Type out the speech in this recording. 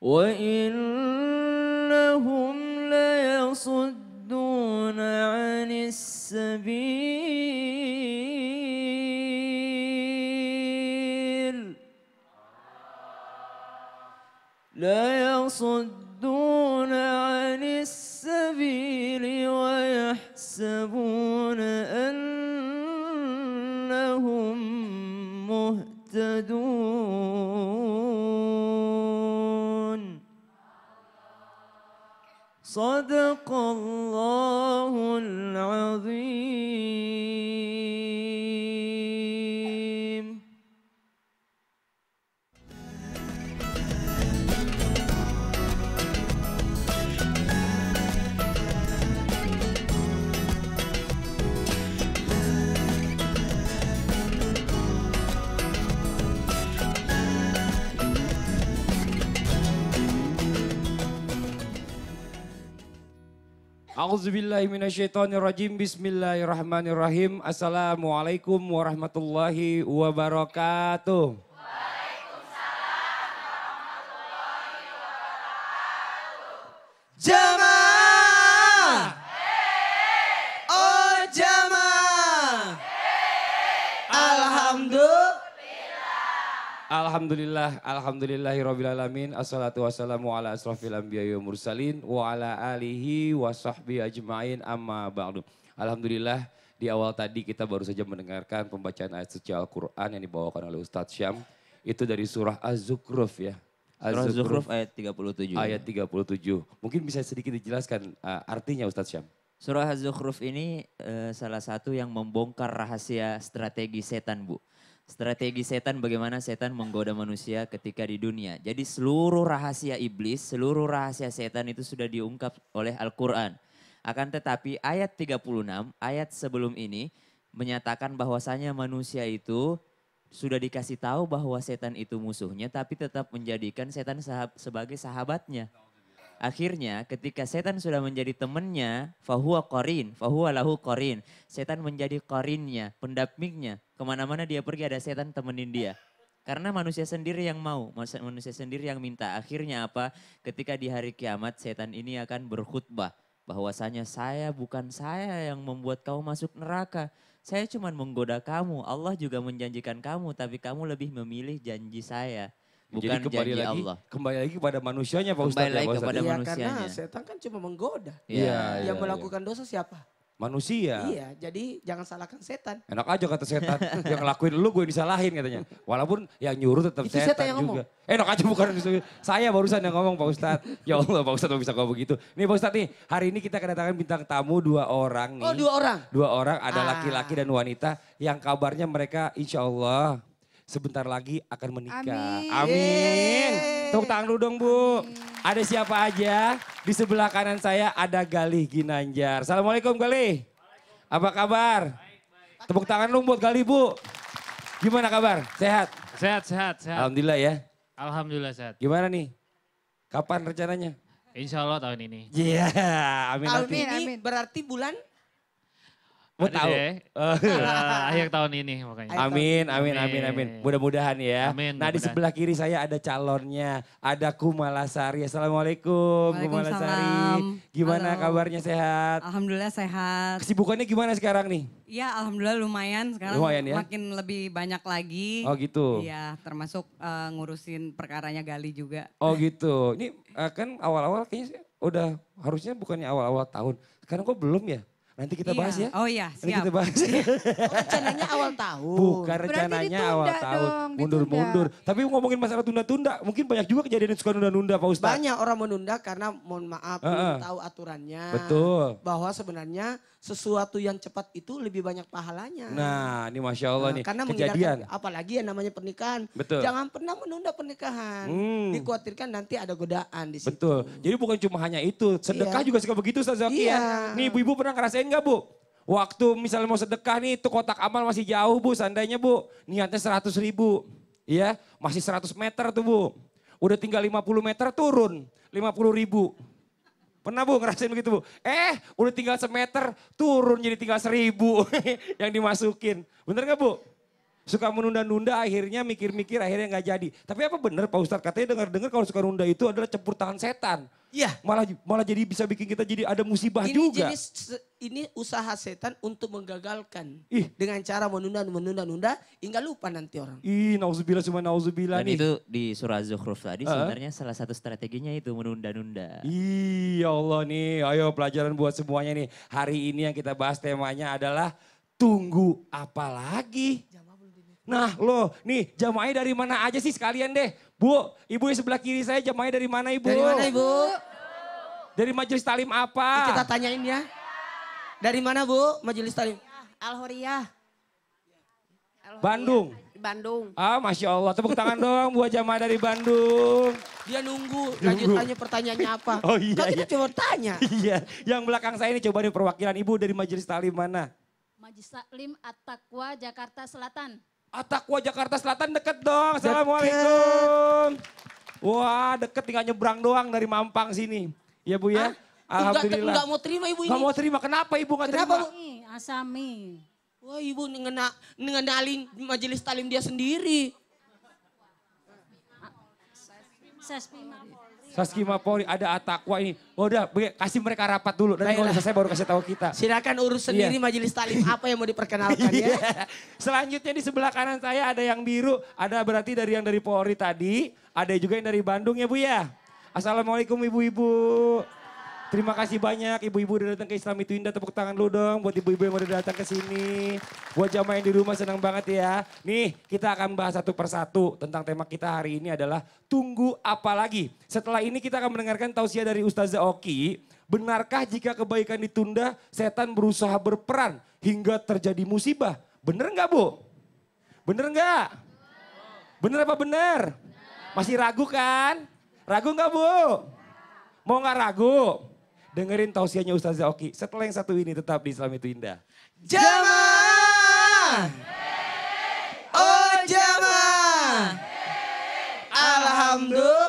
وإنهم ليصدون عن السبيل ليصدون عن السبيل ويحسبون أن صدق الله العظيم A'udzubillahiminasyaitonirrajim. Bismillahirrahmanirrahim. Assalamualaikum warahmatullahi wabarakatuh. Waalaikumsalam warahmatullahi wabarakatuh. Jam Alhamdulillah, alhamdulillahirrabbilalamin. Assalatu wassalamu ala asrafil anbiya wa mursalin wa ala alihi wa sahbihi ajma'in amma ba'du. Alhamdulillah di awal tadi kita baru saja mendengarkan pembacaan ayat suci Al-Quran yang dibawakan oleh Ustadz Syam. Itu dari surah Az-Zukhruf ya. Az-Zukhruf ayat 37. Ayat 37. Mungkin bisa sedikit dijelaskan uh, artinya Ustadz Syam. Surah Az-Zukhruf ini uh, salah satu yang membongkar rahasia strategi setan Bu. Strategi setan bagaimana setan menggoda manusia ketika di dunia. Jadi seluruh rahasia iblis, seluruh rahasia setan itu sudah diungkap oleh Al-Quran. Akan tetapi ayat 36, ayat sebelum ini menyatakan bahwasanya manusia itu sudah dikasih tahu bahwa setan itu musuhnya tapi tetap menjadikan setan sahab, sebagai sahabatnya. Akhirnya ketika setan sudah menjadi temannya, fahuwa korin, fahuwa lahu korin. Setan menjadi korinnya, pendampingnya. Kemana-mana dia pergi ada setan temenin dia. Karena manusia sendiri yang mau, manusia sendiri yang minta. Akhirnya apa? Ketika di hari kiamat setan ini akan berkhutbah. Bahwasanya saya bukan saya yang membuat kau masuk neraka. Saya cuma menggoda kamu, Allah juga menjanjikan kamu, tapi kamu lebih memilih janji saya. Bukan Jadi kembali lagi, Allah. kembali lagi kepada manusianya Pak Ustaz. Kembali ya, lagi ya, kepada ya, manusianya. Karena setan kan cuma menggoda. Iya. Ya, yang ya, melakukan ya. dosa siapa? Manusia. Iya, jadi jangan salahkan setan. Enak aja kata setan. yang ngelakuin lu gue disalahin katanya. Walaupun yang nyuruh tetap Itu setan, yang juga. Ngomong. Enak aja bukan saya barusan yang ngomong Pak Ustadz. Ya Allah Pak Ustadz bisa ngomong begitu. Nih Pak Ustadz nih, hari ini kita kedatangan bintang tamu dua orang oh, nih. Oh dua orang? Dua orang, ada ah. laki-laki ah. dan wanita yang kabarnya mereka insya Allah sebentar lagi akan menikah. Amin. Amin. Tepuk tangan dulu dong Bu. Amin. Ada siapa aja? Di sebelah kanan saya ada Galih Ginanjar. Assalamualaikum Galih. Apa kabar? Tepuk tangan dong buat Galih Bu. Gimana kabar? Sehat? Sehat, sehat, sehat. Alhamdulillah ya. Alhamdulillah sehat. Gimana nih? Kapan rencananya? Insya Allah tahun ini. Iya, yeah, amin. Amin, amin. Berarti bulan Mau tahu? Eh, akhir tahun ini makanya. Amin, amin, amin, amin. Mudah-mudahan ya. Amin, nah di sebelah kiri saya ada calonnya, ada Kumalasari. Assalamualaikum Kumalasari. Gimana Halo. kabarnya sehat? Alhamdulillah sehat. Kesibukannya gimana sekarang nih? Ya, alhamdulillah lumayan sekarang. Lumayan ya? Makin lebih banyak lagi. Oh gitu. Iya termasuk uh, ngurusin perkaranya Gali juga. Oh gitu. Ini uh, kan awal-awal kayaknya udah harusnya bukannya awal-awal tahun. Sekarang kok belum ya? Nanti kita iya. bahas ya. Oh iya, siap. Nanti kita bahas. oh, rencananya awal tahun. Bukan rencananya awal tahun. Mundur-mundur. Tapi ngomongin masalah tunda-tunda, mungkin banyak juga kejadian yang suka nunda-nunda Pak Ustaz. Banyak orang menunda karena mohon maaf uh -uh. belum tahu aturannya. Betul. Bahwa sebenarnya sesuatu yang cepat itu lebih banyak pahalanya. Nah, ini Masya Allah nah, nih karena kejadian. Apalagi yang namanya pernikahan. Betul. Jangan pernah menunda pernikahan. Hmm. Dikhawatirkan nanti ada godaan di situ. Betul. Jadi bukan cuma hanya itu. Sedekah iya. juga suka begitu Ustaz Zaki ya. iya. ya. Nih ibu-ibu pernah ngerasain enggak bu? Waktu misalnya mau sedekah nih itu kotak amal masih jauh bu seandainya bu. Niatnya seratus ribu. Iya masih 100 meter tuh bu. Udah tinggal 50 meter turun 50 ribu. Pernah bu ngerasain begitu bu? Eh udah tinggal semeter turun jadi tinggal seribu yang dimasukin. Bener gak bu? Suka menunda-nunda akhirnya mikir-mikir akhirnya nggak jadi. Tapi apa bener Pak Ustadz katanya dengar-dengar kalau suka nunda itu adalah campur tangan setan. Iya. Malah malah jadi bisa bikin kita jadi ada musibah ini juga. Jenis, ini usaha setan untuk menggagalkan. Ih. Dengan cara menunda, menunda, nunda, hingga lupa nanti orang. Ih, nauzubillah cuma nauzubillah Dan nih. itu di surah Zuhruf tadi uh. sebenarnya salah satu strateginya itu menunda-nunda. Iya Allah nih, ayo pelajaran buat semuanya nih. Hari ini yang kita bahas temanya adalah tunggu apa lagi? Nah lo, nih jamaahnya dari mana aja sih sekalian deh. Bu, ibu yang sebelah kiri saya jamaahnya dari mana ibu? Dari mana ibu? Dari majelis talim apa? Eh, kita tanyain ya. Dari mana bu majelis talim? Al-Horiyah. Al Bandung. Bandung. Ah, masya Allah. Tepuk tangan dong buat jamaah dari Bandung. Dia nunggu. Lanjutannya pertanyaannya apa? Oh iya. Kan kita coba iya. tanya. Iya. Yang belakang saya ini coba nih perwakilan ibu dari majelis talim mana? Majelis Taklim At-Taqwa Jakarta Selatan. Atakwa Jakarta Selatan deket dong. Assalamualaikum. Wah deket tinggal nyebrang doang dari Mampang sini. Ya Bu ya. Hah? Alhamdulillah. Enggak, enggak mau terima ibu ini. Enggak mau terima. Kenapa ibu enggak terima? Kenapa bu? Asami. Wah ibu ngena, ngenalin majelis talim dia sendiri. Saskima Polri. ada Atakwa ini. Oh Udah, kasih mereka rapat dulu. Nanti kalau selesai baru kasih tahu kita. Silakan urus iya. sendiri yeah. majelis talim apa yang mau diperkenalkan ya. Iya. Selanjutnya di sebelah kanan saya ada yang biru, ada berarti dari yang dari Polri tadi, ada juga yang dari Bandung ya Bu ya. Assalamualaikum ibu-ibu. Terima kasih banyak ibu-ibu udah datang ke Islam itu Indah. Tepuk tangan lu dong buat ibu-ibu yang udah datang ke sini. Buat jamaah yang di rumah senang banget ya. Nih kita akan bahas satu persatu tentang tema kita hari ini adalah tunggu apa lagi. Setelah ini kita akan mendengarkan tausiah dari Ustazah Oki. Benarkah jika kebaikan ditunda setan berusaha berperan hingga terjadi musibah? Bener nggak bu? Bener nggak? Bener apa bener? Masih ragu kan? Ragu nggak bu? Mau nggak ragu? Dengerin tausiahnya Ustazah Oki. Setelah yang satu ini tetap di Islam itu indah. Jamaah. Oh jamaah. Alhamdulillah.